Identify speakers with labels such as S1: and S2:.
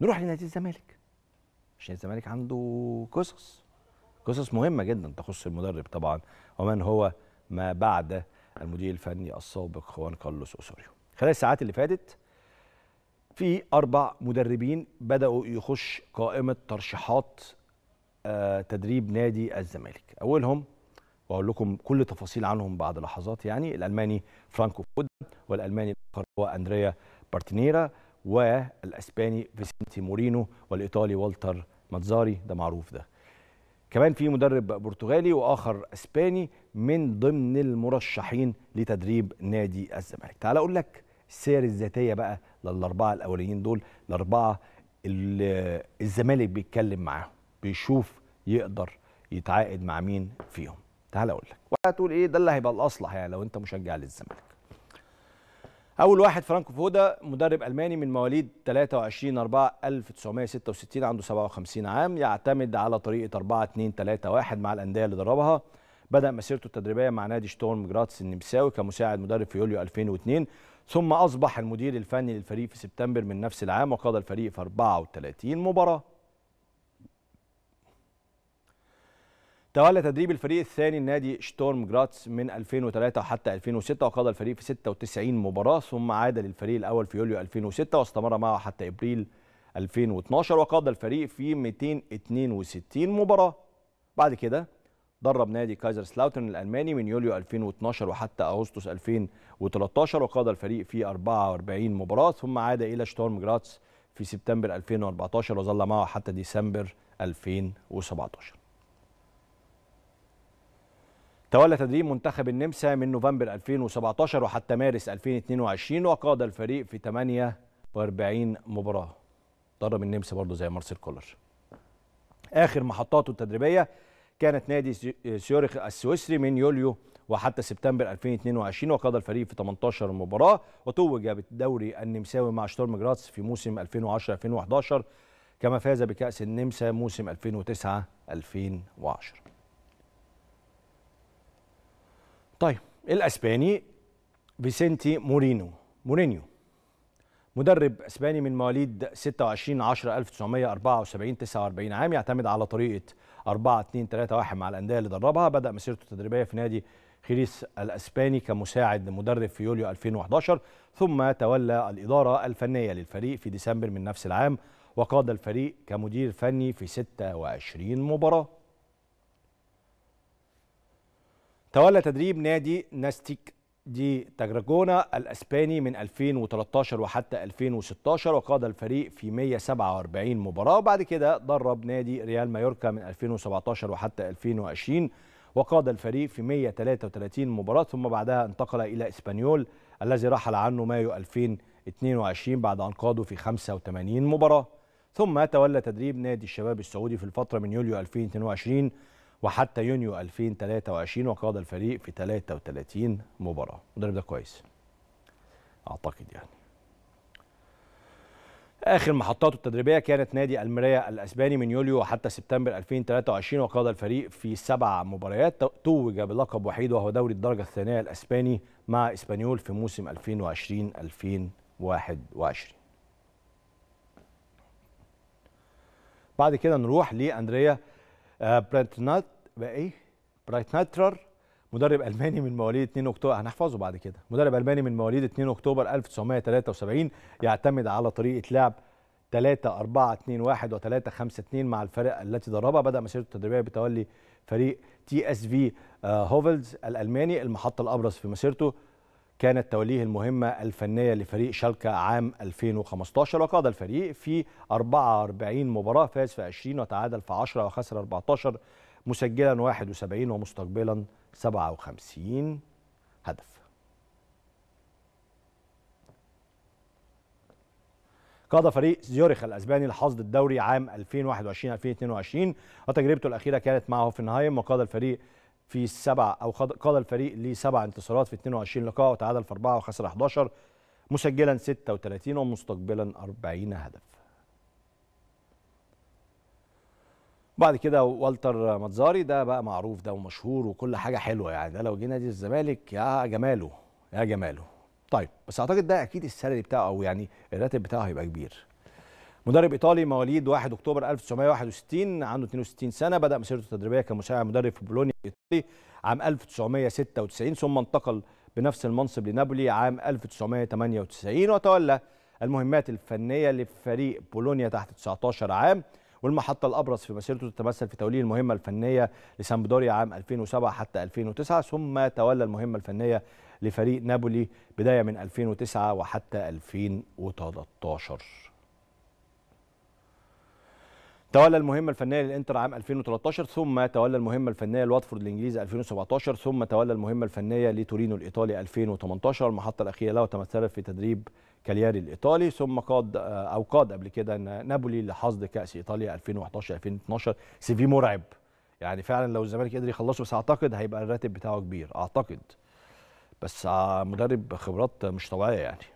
S1: نروح لنادي الزمالك عشان الزمالك عنده قصص قصص مهمه جدا تخص المدرب طبعا ومن هو ما بعد المدير الفني السابق خوان كارلوس اوسوريو خلال الساعات اللي فاتت في اربع مدربين بداوا يخش قائمه ترشيحات آه، تدريب نادي الزمالك اولهم واقول لكم كل تفاصيل عنهم بعد لحظات يعني الالماني فرانكو فود والالماني الاخر هو اندريا بارتينيرا والاسباني فيسنتي مورينو والايطالي والتر ماتزاري ده معروف ده كمان في مدرب برتغالي واخر اسباني من ضمن المرشحين لتدريب نادي الزمالك تعال اقول لك السير الذاتيه بقى للاربعه الاولانيين دول الاربعه اللي الزمالك بيتكلم معاهم بيشوف يقدر يتعاقد مع مين فيهم تعال اقول لك وهتقول ايه ده اللي هيبقى الاصلح يعني لو انت مشجع للزمالك اول واحد فرانكو فودا مدرب الماني من مواليد 23 4 1966 عنده 57 عام يعتمد على طريقه 4 2 3 1 مع الانديه اللي دربها بدا مسيرته التدريبيه مع نادي شتورم جراتس النمساوي كمساعد مدرب في يوليو 2002 ثم اصبح المدير الفني للفريق في سبتمبر من نفس العام وقاد الفريق في 34 مباراه تولى تدريب الفريق الثاني النادي شتورم جراتس من 2003 حتى 2006 وقاد الفريق في 96 مباراة ثم عاد للفريق الأول في يوليو 2006 واستمر معه حتى إبريل 2012 وقاد الفريق في 262 مباراة بعد كده درب نادي كايزر سلاوتن الألماني من يوليو 2012 وحتى أغسطس 2013 وقاد الفريق في 44 مباراة ثم عاد إلى شتورم جراتس في سبتمبر 2014 وظل معه حتى ديسمبر 2017 تولى تدريب منتخب النمسا من نوفمبر 2017 وحتى مارس 2022 وقاد الفريق في 48 مباراة درب النمسا برضه زي مارسيل كولر آخر محطاته التدريبية كانت نادي سيورخ السويسري من يوليو وحتى سبتمبر 2022 وقاد الفريق في 18 مباراة وتوج بالدوري النمساوي مع شتورم جراتس في موسم 2010-2011 كما فاز بكأس النمسا موسم 2009-2010 طيب الاسباني فيسنتي مورينو مورينيو مدرب اسباني من مواليد 26 10 1974 49 عام يعتمد على طريقه 4 2 3 1 مع الانديه اللي دربها بدا مسيرته التدريبيه في نادي خيريس الاسباني كمساعد مدرب في يوليو 2011 ثم تولى الاداره الفنيه للفريق في ديسمبر من نفس العام وقاد الفريق كمدير فني في 26 مباراه تولى تدريب نادي ناستيك دي تاجراجونا الاسباني من 2013 وحتى 2016 وقاد الفريق في 147 مباراه وبعد كده درب نادي ريال مايوركا من 2017 وحتى 2020 وقاد الفريق في 133 مباراه ثم بعدها انتقل الى اسبانيول الذي رحل عنه مايو 2022 بعد ان قاده في 85 مباراه ثم تولى تدريب نادي الشباب السعودي في الفتره من يوليو 2022 وحتى يونيو 2023 وقاد الفريق في 33 مباراه المدرب ده كويس اعتقد يعني اخر محطاته التدريبيه كانت نادي المرايا الاسباني من يوليو وحتى سبتمبر 2023 وقاد الفريق في سبع مباريات توج بلقب وحيد وهو دوري الدرجه الثانيه الاسباني مع اسبانيول في موسم 2020 2021 بعد كده نروح لاندريا آه، برانت نات ايه برايت ناترر مدرب الماني من مواليد 2 اكتوبر هنحفظه بعد كده مدرب الماني من مواليد 2 اكتوبر 1973 يعتمد على طريقه لعب 3 4 2 1 و 3 5 2 مع الفرق التي دربها بدا مسيرته التدريبيه بتولي فريق تي اس في هوفلز الالماني المحطه الابرز في مسيرته كانت توليه المهمة الفنية لفريق شالكة عام 2015 وقاد الفريق في 44 مباراة فاز في 20 وتعادل في 10 وخسر 14 مسجلا 71 ومستقبلا 57 هدف قاد فريق زيورخ الاسباني لحصد الدوري عام 2021 2022 وتجربته الاخيره كانت مع هوفنهايم وقاد الفريق في سبع او قاد الفريق لسبع انتصارات في 22 لقاء وتعادل في اربعه وخسر 11 مسجلا 36 ومستقبلا 40 هدف. بعد كده والتر ماتزاري ده بقى معروف ده ومشهور وكل حاجه حلوه يعني ده لو جه نادي الزمالك يا جماله يا جماله. طيب بس اعتقد ده اكيد السالري بتاعه او يعني الراتب بتاعه هيبقى كبير. مدرب ايطالي مواليد 1 اكتوبر 1961 عنده 62 سنه بدا مسيرته التدريبيه كمساعد مدرب في بولونيا الايطالي عام 1996 ثم انتقل بنفس المنصب لنابولي عام 1998 وتولى المهمات الفنيه لفريق بولونيا تحت 19 عام والمحطة الأبرز في مسيرته تتمثل في توليه المهمة الفنية لسامبدوريا عام 2007 حتى 2009 ثم تولى المهمة الفنية لفريق نابولي بداية من 2009 وحتى 2013 تولى المهمة الفنية للإنتر عام 2013 ثم تولى المهمة الفنية لواتفورد الإنجليزي 2017 ثم تولى المهمة الفنية لتورينو الإيطالي 2018 المحطة الأخيرة له تمثلت في تدريب كالياري الإيطالي ثم قاد آه، أو قاد قبل كده نابولي لحصد كأس إيطاليا 2011 2012 سي في مرعب يعني فعلا لو الزمالك قدر يخلصه بس أعتقد هيبقى الراتب بتاعه كبير أعتقد بس آه، مدرب خبرات مش طبيعية يعني